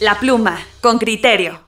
La pluma, con criterio.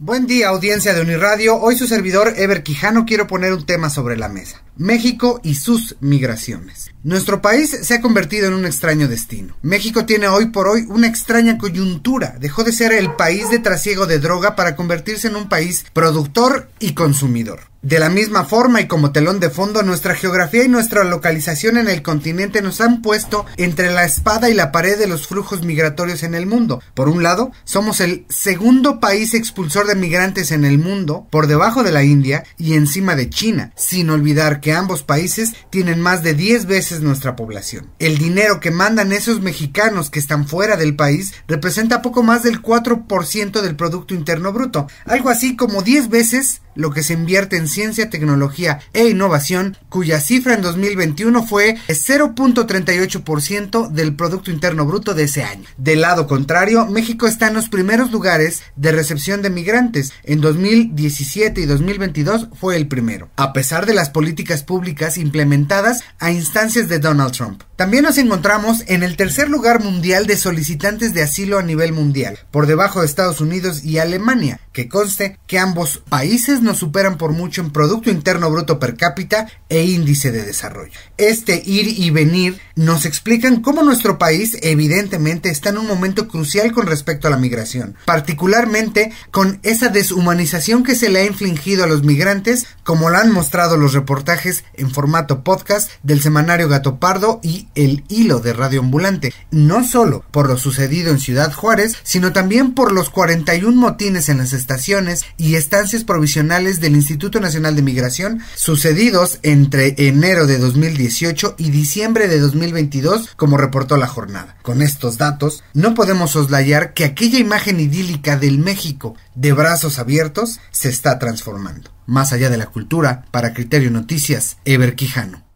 Buen día, audiencia de Uniradio. Hoy su servidor Ever Quijano quiero poner un tema sobre la mesa. México y sus migraciones. Nuestro país se ha convertido en un extraño destino. México tiene hoy por hoy una extraña coyuntura. Dejó de ser el país de trasiego de droga para convertirse en un país productor y consumidor. De la misma forma y como telón de fondo, nuestra geografía y nuestra localización en el continente nos han puesto entre la espada y la pared de los flujos migratorios en el mundo. Por un lado, somos el segundo país expulsor de migrantes en el mundo, por debajo de la India y encima de China, sin olvidar que ambos países tienen más de 10 veces nuestra población. El dinero que mandan esos mexicanos que están fuera del país representa poco más del 4% del Producto Interno Bruto, algo así como 10 veces lo que se invierte en ciencia, tecnología e innovación, cuya cifra en 2021 fue 0.38% del Producto Interno Bruto de ese año. Del lado contrario, México está en los primeros lugares de recepción de migrantes. En 2017 y 2022 fue el primero, a pesar de las políticas públicas implementadas a instancias de Donald Trump. También nos encontramos en el tercer lugar mundial de solicitantes de asilo a nivel mundial, por debajo de Estados Unidos y Alemania, que conste que ambos países nos superan por mucho en Producto Interno Bruto per cápita e índice de desarrollo. Este ir y venir nos explican cómo nuestro país evidentemente está en un momento crucial con respecto a la migración, particularmente con esa deshumanización que se le ha infligido a los migrantes, como lo han mostrado los reportajes en formato podcast del semanario Gato Pardo y El Hilo de Radio Ambulante, no solo por lo sucedido en Ciudad Juárez, sino también por los 41 motines en las estaciones y estancias provisionales del Instituto Nacional de Migración sucedidos entre enero de 2018 y diciembre de 2022, como reportó la jornada. Con estos datos, no podemos soslayar que aquella imagen idílica del México de brazos abiertos se está transformando. Más allá de la cultura, para Criterio Noticias, Ever Quijano.